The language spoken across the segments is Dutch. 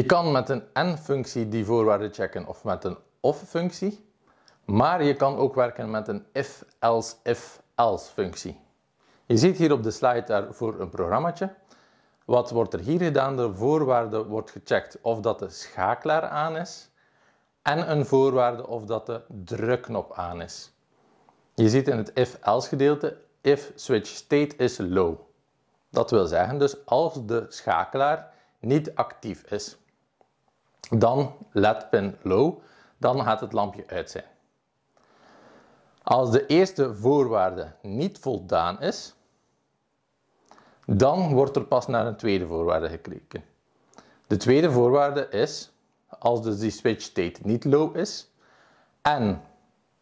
Je kan met een en functie die voorwaarden checken of met een OF-functie. Maar je kan ook werken met een if, else, if, else functie. Je ziet hier op de slide daarvoor een programmaatje. Wat wordt er hier gedaan? De voorwaarde wordt gecheckt of dat de schakelaar aan is en een voorwaarde of dat de drukknop aan is. Je ziet in het if-else gedeelte, if switch state is low. Dat wil zeggen dus als de schakelaar niet actief is dan LED-pin low, dan gaat het lampje uit zijn. Als de eerste voorwaarde niet voldaan is, dan wordt er pas naar een tweede voorwaarde gekeken. De tweede voorwaarde is, als de dus die switch state niet low is en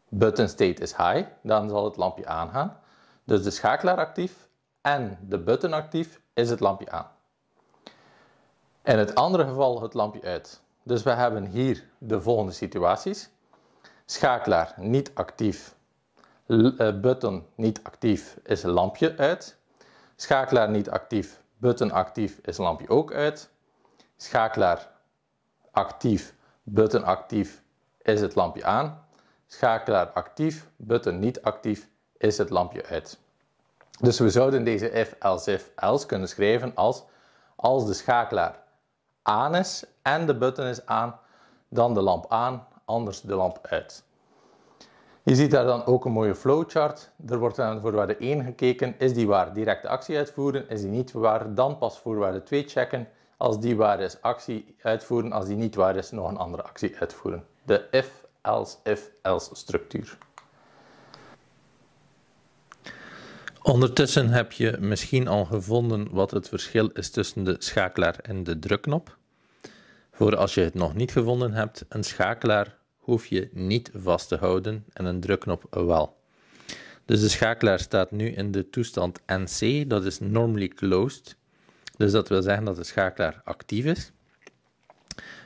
button state is high, dan zal het lampje aangaan. Dus de schakelaar actief en de button actief is het lampje aan. In het andere geval het lampje uit. Dus we hebben hier de volgende situaties. Schakelaar niet actief. Eh, button niet actief is lampje uit. Schakelaar niet actief. Button actief is lampje ook uit. Schakelaar actief. Button actief is het lampje aan. Schakelaar actief. Button niet actief is het lampje uit. Dus we zouden deze if, else, if, else kunnen schrijven als als de schakelaar aan is en de button is aan, dan de lamp aan, anders de lamp uit. Je ziet daar dan ook een mooie flowchart. Er wordt dan voorwaarde 1 gekeken. Is die waar? Directe actie uitvoeren. Is die niet waar? Dan pas voorwaarde 2 checken. Als die waar is, actie uitvoeren. Als die niet waar is, nog een andere actie uitvoeren. De if, else, if, else structuur. Ondertussen heb je misschien al gevonden wat het verschil is tussen de schakelaar en de drukknop. Voor als je het nog niet gevonden hebt, een schakelaar hoef je niet vast te houden en een drukknop wel. Dus de schakelaar staat nu in de toestand NC, dat is normally closed. Dus dat wil zeggen dat de schakelaar actief is.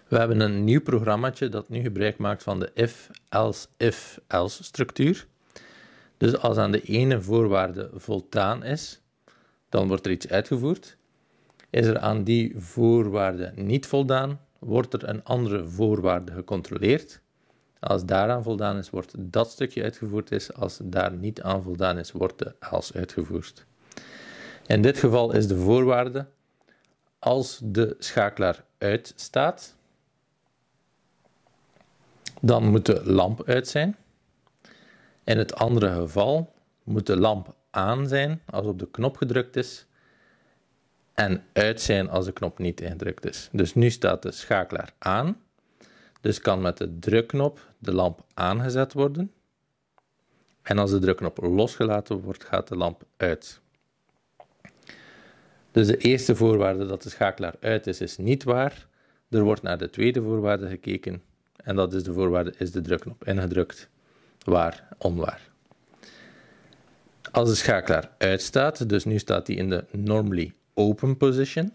We hebben een nieuw programmaatje dat nu gebruik maakt van de if, else, if, else structuur. Dus als aan de ene voorwaarde voldaan is, dan wordt er iets uitgevoerd. Is er aan die voorwaarde niet voldaan, wordt er een andere voorwaarde gecontroleerd. Als daaraan voldaan is, wordt dat stukje uitgevoerd. Is. Als daar niet aan voldaan is, wordt de als uitgevoerd. In dit geval is de voorwaarde als de schakelaar uit staat, dan moet de lamp uit zijn. In het andere geval moet de lamp aan zijn als op de knop gedrukt is en uit zijn als de knop niet ingedrukt is. Dus nu staat de schakelaar aan. Dus kan met de drukknop de lamp aangezet worden. En als de drukknop losgelaten wordt, gaat de lamp uit. Dus de eerste voorwaarde dat de schakelaar uit is, is niet waar. Er wordt naar de tweede voorwaarde gekeken. En dat is de voorwaarde, is de drukknop ingedrukt? Waar, onwaar. Als de schakelaar uitstaat, dus nu staat hij in de normally open position,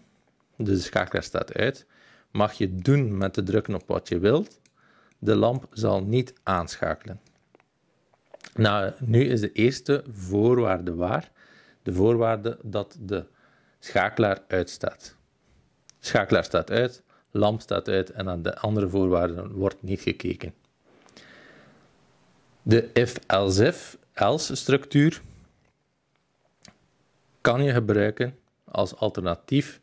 dus de schakelaar staat uit, mag je doen met de drukken op wat je wilt. De lamp zal niet aanschakelen. Nou, nu is de eerste voorwaarde waar. De voorwaarde dat de schakelaar uitstaat. Schakelaar staat uit, lamp staat uit en aan de andere voorwaarden wordt niet gekeken. De if-else-if, else structuur kan je gebruiken als alternatief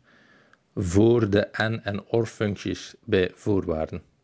voor de en- en or-functies bij voorwaarden.